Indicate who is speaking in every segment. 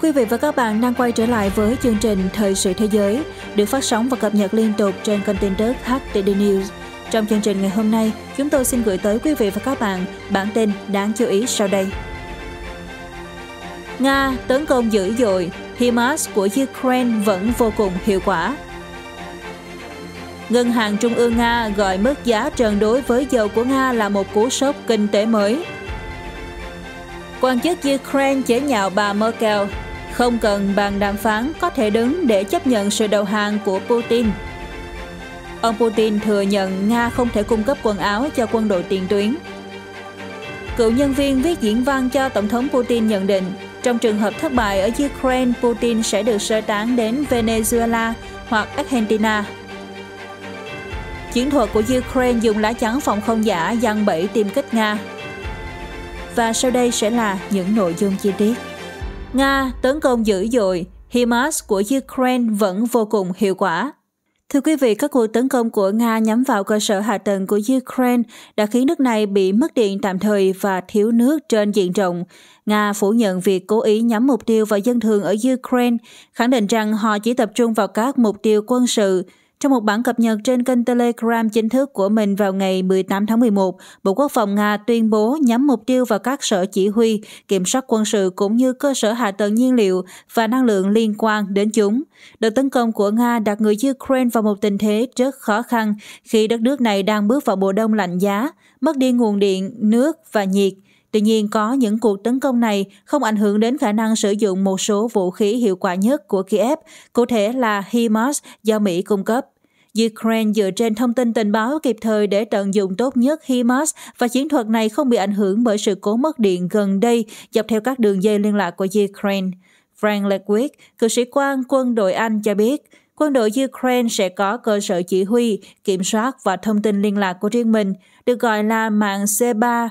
Speaker 1: Quý vị và các bạn đang quay trở lại với chương trình Thời sự thế giới được phát sóng và cập nhật liên tục trên kênh tin tức HTD News. Trong chương trình ngày hôm nay, chúng tôi xin gửi tới quý vị và các bạn bản tin đáng chú ý sau đây. Nga tấn công dữ dội, HIMARS của Ukraine vẫn vô cùng hiệu quả. Ngân hàng Trung ương Nga gọi mức giá trần đối với dầu của Nga là một cú sốc kinh tế mới. Quan chức Ukraine chế nhạo bà Merkel không cần bàn đàm phán có thể đứng để chấp nhận sự đầu hàng của Putin. Ông Putin thừa nhận Nga không thể cung cấp quần áo cho quân đội tiền tuyến. Cựu nhân viên viết diễn văn cho Tổng thống Putin nhận định, trong trường hợp thất bại ở Ukraine, Putin sẽ được sơ tán đến Venezuela hoặc Argentina. Chiến thuật của Ukraine dùng lá chắn phòng không giả dăng bẫy tiêm kích Nga. Và sau đây sẽ là những nội dung chi tiết. Nga tấn công dữ dội, HIMARS của Ukraine vẫn vô cùng hiệu quả. Thưa quý vị, các cuộc tấn công của Nga nhắm vào cơ sở hạ tầng của Ukraine đã khiến nước này bị mất điện tạm thời và thiếu nước trên diện rộng. Nga phủ nhận việc cố ý nhắm mục tiêu vào dân thường ở Ukraine, khẳng định rằng họ chỉ tập trung vào các mục tiêu quân sự. Trong một bản cập nhật trên kênh Telegram chính thức của mình vào ngày 18 tháng 11, Bộ Quốc phòng Nga tuyên bố nhắm mục tiêu vào các sở chỉ huy, kiểm soát quân sự cũng như cơ sở hạ tầng nhiên liệu và năng lượng liên quan đến chúng. Đợt tấn công của Nga đặt người Ukraine vào một tình thế rất khó khăn khi đất nước này đang bước vào mùa đông lạnh giá, mất đi nguồn điện, nước và nhiệt Tuy nhiên, có những cuộc tấn công này không ảnh hưởng đến khả năng sử dụng một số vũ khí hiệu quả nhất của Kiev, cụ thể là HIMARS do Mỹ cung cấp. Ukraine dựa trên thông tin tình báo kịp thời để tận dụng tốt nhất HIMARS và chiến thuật này không bị ảnh hưởng bởi sự cố mất điện gần đây dọc theo các đường dây liên lạc của Ukraine. Frank Ledwick, cựu sĩ quan quân đội Anh cho biết, quân đội Ukraine sẽ có cơ sở chỉ huy, kiểm soát và thông tin liên lạc của riêng mình, được gọi là mạng C3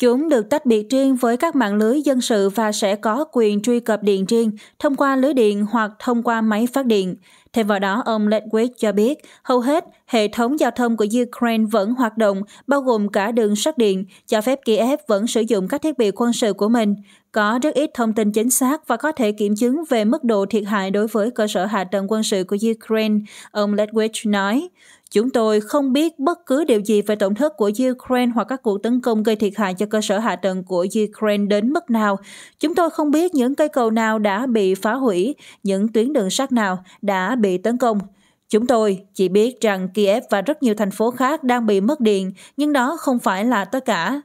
Speaker 1: Chúng được tách biệt riêng với các mạng lưới dân sự và sẽ có quyền truy cập điện riêng thông qua lưới điện hoặc thông qua máy phát điện. Thêm vào đó, ông Ledwig cho biết, hầu hết hệ thống giao thông của Ukraine vẫn hoạt động, bao gồm cả đường sắt điện, cho phép Kiev vẫn sử dụng các thiết bị quân sự của mình. Có rất ít thông tin chính xác và có thể kiểm chứng về mức độ thiệt hại đối với cơ sở hạ tầng quân sự của Ukraine, ông Ledwich nói. Chúng tôi không biết bất cứ điều gì về tổn thất của Ukraine hoặc các cuộc tấn công gây thiệt hại cho cơ sở hạ tầng của Ukraine đến mức nào. Chúng tôi không biết những cây cầu nào đã bị phá hủy, những tuyến đường sắt nào đã bị tấn công. Chúng tôi chỉ biết rằng Kiev và rất nhiều thành phố khác đang bị mất điện, nhưng đó không phải là tất cả.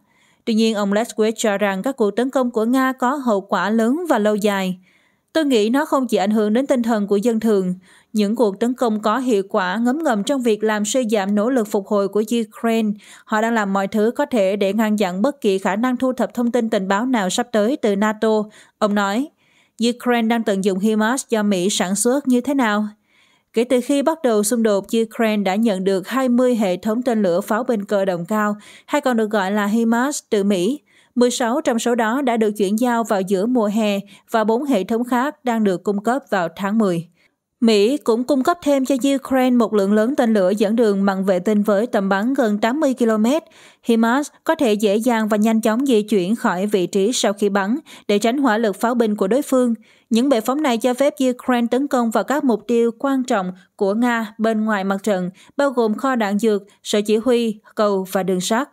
Speaker 1: Tuy nhiên, ông Leskowitz cho rằng các cuộc tấn công của Nga có hậu quả lớn và lâu dài. Tôi nghĩ nó không chỉ ảnh hưởng đến tinh thần của dân thường, những cuộc tấn công có hiệu quả ngấm ngầm trong việc làm suy giảm nỗ lực phục hồi của Ukraine. Họ đang làm mọi thứ có thể để ngăn chặn bất kỳ khả năng thu thập thông tin tình báo nào sắp tới từ NATO, ông nói. Ukraine đang tận dụng HIMARS do Mỹ sản xuất như thế nào? Kể từ khi bắt đầu xung đột, Ukraine đã nhận được 20 hệ thống tên lửa pháo binh cơ động cao, hay còn được gọi là HIMARS từ Mỹ. 16 trong số đó đã được chuyển giao vào giữa mùa hè và 4 hệ thống khác đang được cung cấp vào tháng 10. Mỹ cũng cung cấp thêm cho Ukraine một lượng lớn tên lửa dẫn đường bằng vệ tinh với tầm bắn gần 80 km. HIMARS có thể dễ dàng và nhanh chóng di chuyển khỏi vị trí sau khi bắn để tránh hỏa lực pháo binh của đối phương. Những bệ phóng này cho phép Ukraine tấn công vào các mục tiêu quan trọng của Nga bên ngoài mặt trận, bao gồm kho đạn dược, sở chỉ huy, cầu và đường sắt.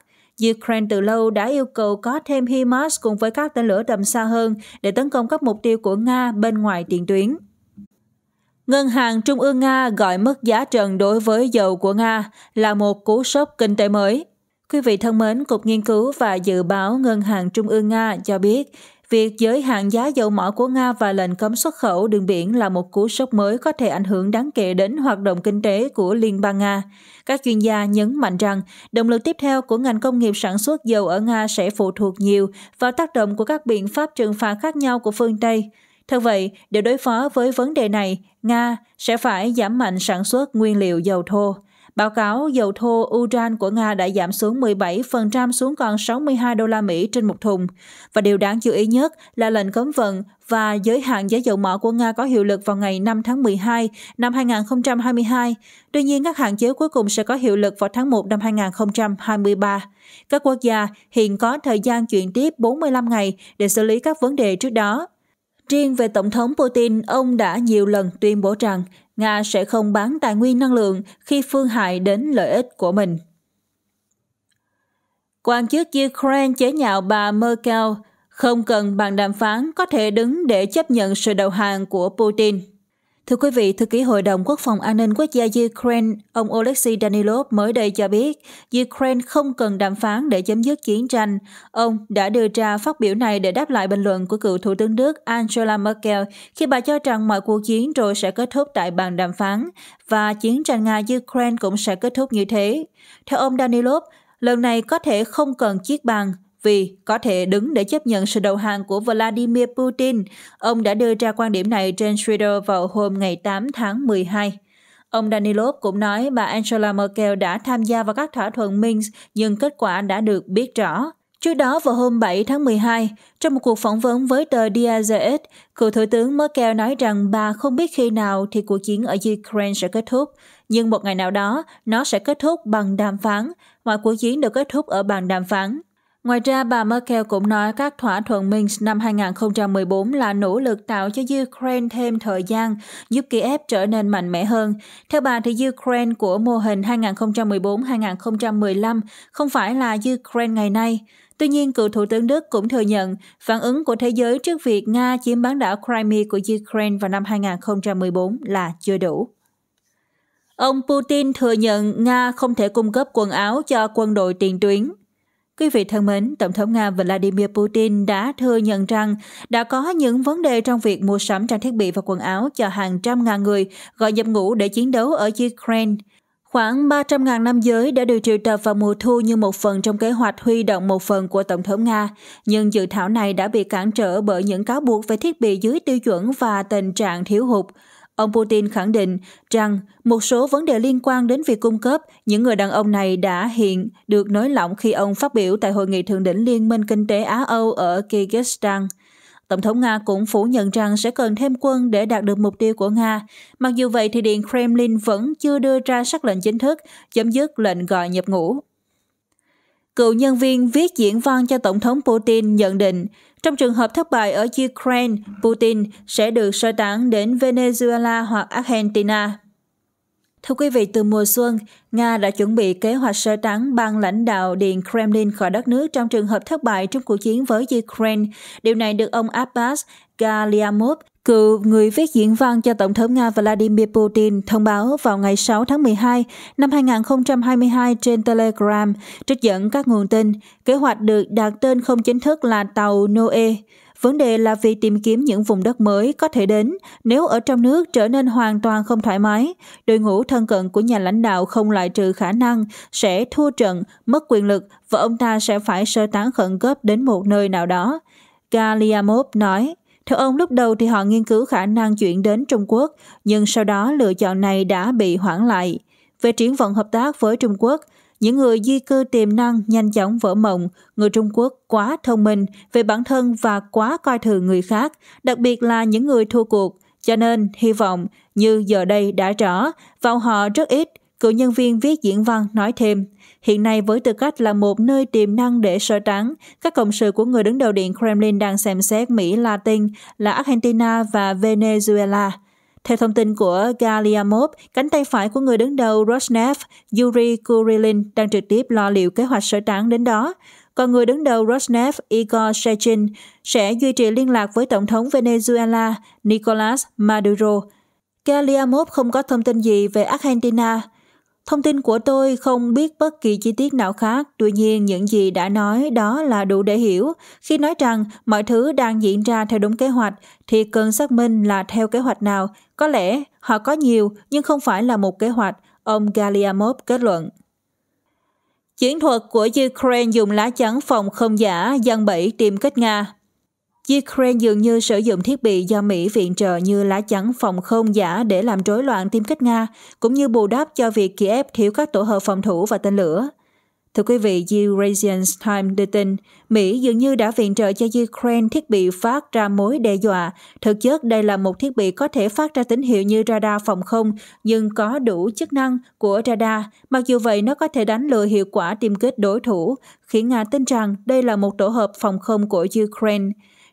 Speaker 1: Ukraine từ lâu đã yêu cầu có thêm HIMARS cùng với các tên lửa tầm xa hơn để tấn công các mục tiêu của Nga bên ngoài tiền tuyến. Ngân hàng Trung ương Nga gọi mức giá trần đối với dầu của Nga là một cú sốc kinh tế mới. Quý vị thân mến, Cục Nghiên cứu và Dự báo Ngân hàng Trung ương Nga cho biết, việc giới hạn giá dầu mỏ của Nga và lệnh cấm xuất khẩu đường biển là một cú sốc mới có thể ảnh hưởng đáng kể đến hoạt động kinh tế của Liên bang Nga. Các chuyên gia nhấn mạnh rằng, động lực tiếp theo của ngành công nghiệp sản xuất dầu ở Nga sẽ phụ thuộc nhiều vào tác động của các biện pháp trừng phạt khác nhau của phương Tây. Thật vậy, để đối phó với vấn đề này, Nga sẽ phải giảm mạnh sản xuất nguyên liệu dầu thô. Báo cáo dầu thô Uran của Nga đã giảm xuống 17% xuống còn 62 đô la Mỹ trên một thùng. Và điều đáng chú ý nhất là lệnh cấm vận và giới hạn giá dầu mỏ của Nga có hiệu lực vào ngày 5 tháng 12 năm 2022. Tuy nhiên, các hạn chế cuối cùng sẽ có hiệu lực vào tháng 1 năm 2023. Các quốc gia hiện có thời gian chuyển tiếp 45 ngày để xử lý các vấn đề trước đó Riêng về Tổng thống Putin, ông đã nhiều lần tuyên bố rằng Nga sẽ không bán tài nguyên năng lượng khi phương hại đến lợi ích của mình. Quan chức Ukraine chế nhạo bà Merkel, không cần bàn đàm phán có thể đứng để chấp nhận sự đầu hàng của Putin. Thưa quý vị, Thư ký Hội đồng Quốc phòng An ninh Quốc gia Ukraine, ông Oleksiy Danilov mới đây cho biết Ukraine không cần đàm phán để chấm dứt chiến tranh. Ông đã đưa ra phát biểu này để đáp lại bình luận của cựu Thủ tướng Đức Angela Merkel khi bà cho rằng mọi cuộc chiến rồi sẽ kết thúc tại bàn đàm phán và chiến tranh Nga-Ukraine cũng sẽ kết thúc như thế. Theo ông Danilov, lần này có thể không cần chiếc bàn, vì có thể đứng để chấp nhận sự đầu hàng của Vladimir Putin. Ông đã đưa ra quan điểm này trên Twitter vào hôm ngày 8 tháng 12. Ông Danilov cũng nói bà Angela Merkel đã tham gia vào các thỏa thuận Minsk nhưng kết quả đã được biết rõ. Trước đó vào hôm 7 tháng 12, trong một cuộc phỏng vấn với tờ Diazet, cựu Thủ tướng Merkel nói rằng bà không biết khi nào thì cuộc chiến ở Ukraine sẽ kết thúc, nhưng một ngày nào đó nó sẽ kết thúc bằng đàm phán, mọi cuộc chiến đều kết thúc ở bàn đàm phán. Ngoài ra, bà Merkel cũng nói các thỏa thuận Minsk năm 2014 là nỗ lực tạo cho Ukraine thêm thời gian, giúp Kiev trở nên mạnh mẽ hơn. Theo bà thì Ukraine của mô hình 2014-2015 không phải là Ukraine ngày nay. Tuy nhiên, cựu Thủ tướng Đức cũng thừa nhận phản ứng của thế giới trước việc Nga chiếm bán đảo Crimea của Ukraine vào năm 2014 là chưa đủ. Ông Putin thừa nhận Nga không thể cung cấp quần áo cho quân đội tiền tuyến. Quý vị thân mến, Tổng thống Nga Vladimir Putin đã thừa nhận rằng đã có những vấn đề trong việc mua sắm trang thiết bị và quần áo cho hàng trăm ngàn người gọi nhập ngũ để chiến đấu ở Ukraine. Khoảng 300.000 nam giới đã được triệu tập vào mùa thu như một phần trong kế hoạch huy động một phần của Tổng thống Nga, nhưng dự thảo này đã bị cản trở bởi những cáo buộc về thiết bị dưới tiêu chuẩn và tình trạng thiếu hụt. Ông Putin khẳng định rằng một số vấn đề liên quan đến việc cung cấp những người đàn ông này đã hiện được nới lỏng khi ông phát biểu tại hội nghị thượng đỉnh Liên minh Kinh tế Á-Âu ở Kyrgyzstan. Tổng thống Nga cũng phủ nhận rằng sẽ cần thêm quân để đạt được mục tiêu của Nga. Mặc dù vậy thì Điện Kremlin vẫn chưa đưa ra sắc lệnh chính thức chấm dứt lệnh gọi nhập ngũ. Cựu nhân viên viết diễn văn cho Tổng thống Putin nhận định trong trường hợp thất bại ở Ukraine, Putin sẽ được sơ tán đến Venezuela hoặc Argentina. Thưa quý vị, từ mùa xuân, Nga đã chuẩn bị kế hoạch sơ tán bang lãnh đạo Điện Kremlin khỏi đất nước trong trường hợp thất bại trong cuộc chiến với Ukraine. Điều này được ông Abbas Galiamov. Cựu người viết diễn văn cho Tổng thống Nga Vladimir Putin thông báo vào ngày 6 tháng 12 năm 2022 trên Telegram, trích dẫn các nguồn tin, kế hoạch được đặt tên không chính thức là tàu Noe. Vấn đề là vì tìm kiếm những vùng đất mới có thể đến nếu ở trong nước trở nên hoàn toàn không thoải mái. Đội ngũ thân cận của nhà lãnh đạo không loại trừ khả năng sẽ thua trận, mất quyền lực và ông ta sẽ phải sơ tán khẩn cấp đến một nơi nào đó. Galiamov nói. Theo ông, lúc đầu thì họ nghiên cứu khả năng chuyển đến Trung Quốc, nhưng sau đó lựa chọn này đã bị hoãn lại. Về triển vọng hợp tác với Trung Quốc, những người di cư tiềm năng nhanh chóng vỡ mộng, người Trung Quốc quá thông minh về bản thân và quá coi thường người khác, đặc biệt là những người thua cuộc. Cho nên, hy vọng như giờ đây đã rõ, vào họ rất ít, Cựu nhân viên viết diễn văn nói thêm, hiện nay với tư cách là một nơi tiềm năng để sơ tán, các cộng sự của người đứng đầu Điện Kremlin đang xem xét Mỹ Latin là Argentina và Venezuela. Theo thông tin của Galiamov, cánh tay phải của người đứng đầu Rosneft, Yuri Kurilin, đang trực tiếp lo liệu kế hoạch sơ tán đến đó. Còn người đứng đầu Rosneft, Igor Shechin, sẽ duy trì liên lạc với Tổng thống Venezuela, Nicolas Maduro. Galiamov không có thông tin gì về Argentina, Thông tin của tôi không biết bất kỳ chi tiết nào khác, tuy nhiên những gì đã nói đó là đủ để hiểu. Khi nói rằng mọi thứ đang diễn ra theo đúng kế hoạch, thì cần xác minh là theo kế hoạch nào. Có lẽ họ có nhiều nhưng không phải là một kế hoạch, ông Galiamov kết luận. Chiến thuật của Ukraine dùng lá chắn phòng không giả, gian bẫy tìm cách Nga. Ukraine dường như sử dụng thiết bị do Mỹ viện trợ như lá chắn phòng không giả để làm rối loạn tiêm kích Nga, cũng như bù đắp cho việc Kiev thiếu các tổ hợp phòng thủ và tên lửa. Thưa quý vị, Eurasian Times đưa tin, Mỹ dường như đã viện trợ cho Ukraine thiết bị phát ra mối đe dọa. Thực chất, đây là một thiết bị có thể phát ra tín hiệu như radar phòng không, nhưng có đủ chức năng của radar. Mặc dù vậy, nó có thể đánh lừa hiệu quả tiêm kích đối thủ, khiến Nga tin rằng đây là một tổ hợp phòng không của Ukraine.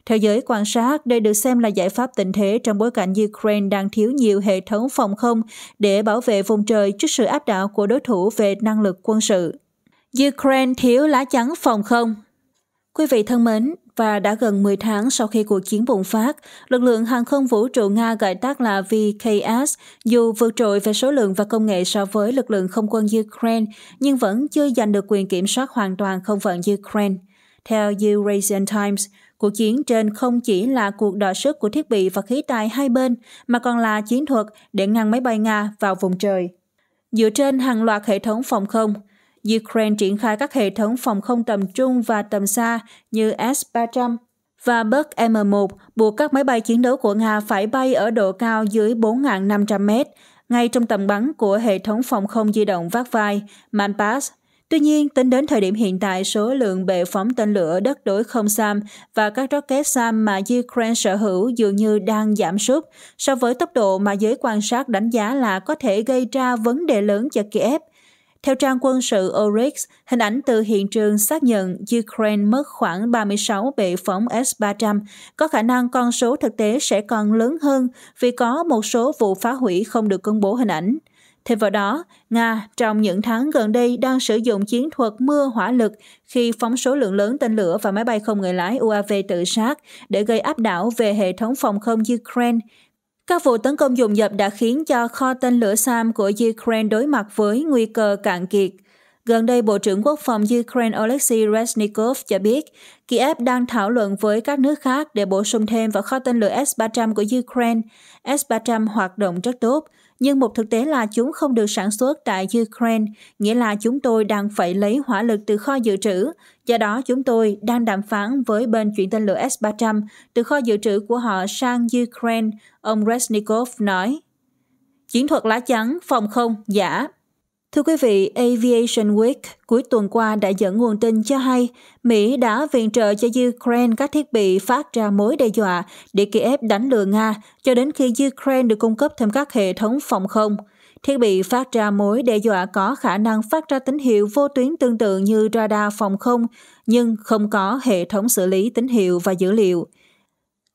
Speaker 1: Theo giới quan sát, đây được xem là giải pháp tình thế trong bối cảnh Ukraine đang thiếu nhiều hệ thống phòng không để bảo vệ vùng trời trước sự áp đảo của đối thủ về năng lực quân sự. Ukraine thiếu lá chắn phòng không Quý vị thân mến, và đã gần 10 tháng sau khi cuộc chiến bùng phát, lực lượng hàng không vũ trụ Nga gọi tắt là VKS dù vượt trội về số lượng và công nghệ so với lực lượng không quân Ukraine nhưng vẫn chưa giành được quyền kiểm soát hoàn toàn không phận Ukraine. Theo Eurasian Times, Cuộc chiến trên không chỉ là cuộc đọ sức của thiết bị và khí tài hai bên, mà còn là chiến thuật để ngăn máy bay Nga vào vùng trời. Dựa trên hàng loạt hệ thống phòng không, Ukraine triển khai các hệ thống phòng không tầm trung và tầm xa như S-300 và Buk M1 buộc các máy bay chiến đấu của Nga phải bay ở độ cao dưới 4.500 m ngay trong tầm bắn của hệ thống phòng không di động vác vai Manpass Tuy nhiên, tính đến thời điểm hiện tại, số lượng bệ phóng tên lửa đất đối không SAM và các rocket SAM mà Ukraine sở hữu dường như đang giảm sút so với tốc độ mà giới quan sát đánh giá là có thể gây ra vấn đề lớn cho Kiev. Theo trang quân sự Oryx, hình ảnh từ hiện trường xác nhận Ukraine mất khoảng 36 bệ phóng S-300. Có khả năng con số thực tế sẽ còn lớn hơn vì có một số vụ phá hủy không được công bố hình ảnh. Thêm vào đó, Nga trong những tháng gần đây đang sử dụng chiến thuật mưa hỏa lực khi phóng số lượng lớn tên lửa và máy bay không người lái UAV tự sát để gây áp đảo về hệ thống phòng không Ukraine. Các vụ tấn công dùng dập đã khiến cho kho tên lửa SAM của Ukraine đối mặt với nguy cơ cạn kiệt. Gần đây, Bộ trưởng Quốc phòng Ukraine Oleksiy Reznikov cho biết Kiev đang thảo luận với các nước khác để bổ sung thêm vào kho tên lửa S-300 của Ukraine. S-300 hoạt động rất tốt, nhưng một thực tế là chúng không được sản xuất tại Ukraine, nghĩa là chúng tôi đang phải lấy hỏa lực từ kho dự trữ. Do đó, chúng tôi đang đàm phán với bên chuyển tên lửa S-300 từ kho dự trữ của họ sang Ukraine, ông Resnikov nói. Chiến thuật lá chắn, phòng không, giả. Thưa quý vị, Aviation Week cuối tuần qua đã dẫn nguồn tin cho hay Mỹ đã viện trợ cho Ukraine các thiết bị phát ra mối đe dọa để Kiev đánh lừa Nga cho đến khi Ukraine được cung cấp thêm các hệ thống phòng không. Thiết bị phát ra mối đe dọa có khả năng phát ra tín hiệu vô tuyến tương tự như radar phòng không, nhưng không có hệ thống xử lý tín hiệu và dữ liệu.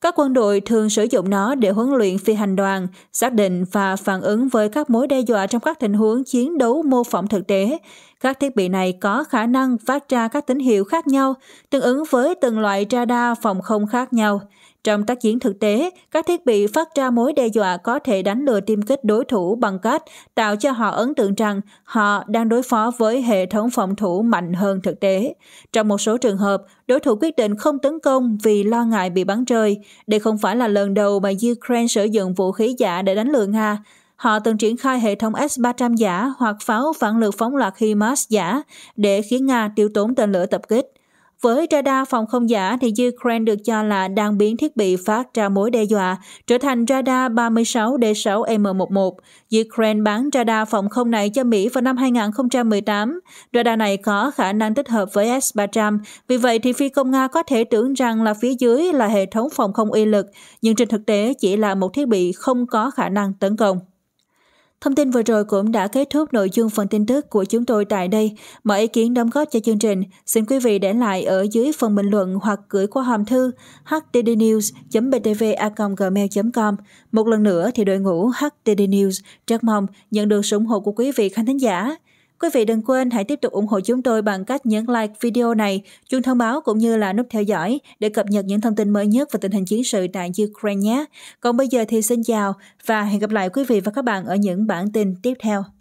Speaker 1: Các quân đội thường sử dụng nó để huấn luyện phi hành đoàn, xác định và phản ứng với các mối đe dọa trong các tình huống chiến đấu mô phỏng thực tế. Các thiết bị này có khả năng phát ra các tín hiệu khác nhau, tương ứng với từng loại radar phòng không khác nhau. Trong tác chiến thực tế, các thiết bị phát ra mối đe dọa có thể đánh lừa tiêm kích đối thủ bằng cách tạo cho họ ấn tượng rằng họ đang đối phó với hệ thống phòng thủ mạnh hơn thực tế. Trong một số trường hợp, đối thủ quyết định không tấn công vì lo ngại bị bắn rơi. Đây không phải là lần đầu mà Ukraine sử dụng vũ khí giả để đánh lừa Nga. Họ từng triển khai hệ thống S-300 giả hoặc pháo phản lực phóng loạt HIMARS giả để khiến Nga tiêu tốn tên lửa tập kích. Với radar phòng không giả thì Ukraine được cho là đang biến thiết bị phát ra mối đe dọa, trở thành radar 36D6M11. Ukraine bán radar phòng không này cho Mỹ vào năm 2018. Radar này có khả năng tích hợp với S-300, vì vậy thì phi công Nga có thể tưởng rằng là phía dưới là hệ thống phòng không uy lực, nhưng trên thực tế chỉ là một thiết bị không có khả năng tấn công. Thông tin vừa rồi cũng đã kết thúc nội dung phần tin tức của chúng tôi tại đây. Mọi ý kiến đóng góp cho chương trình, xin quý vị để lại ở dưới phần bình luận hoặc gửi qua hòm thư htdnews.btva.gmail.com. Một lần nữa thì đội ngũ HTD News rất mong nhận được sự ủng hộ của quý vị khán thính giả. Quý vị đừng quên hãy tiếp tục ủng hộ chúng tôi bằng cách nhấn like video này, chuông thông báo cũng như là nút theo dõi để cập nhật những thông tin mới nhất về tình hình chiến sự tại Ukraine nhé. Còn bây giờ thì xin chào và hẹn gặp lại quý vị và các bạn ở những bản tin tiếp theo.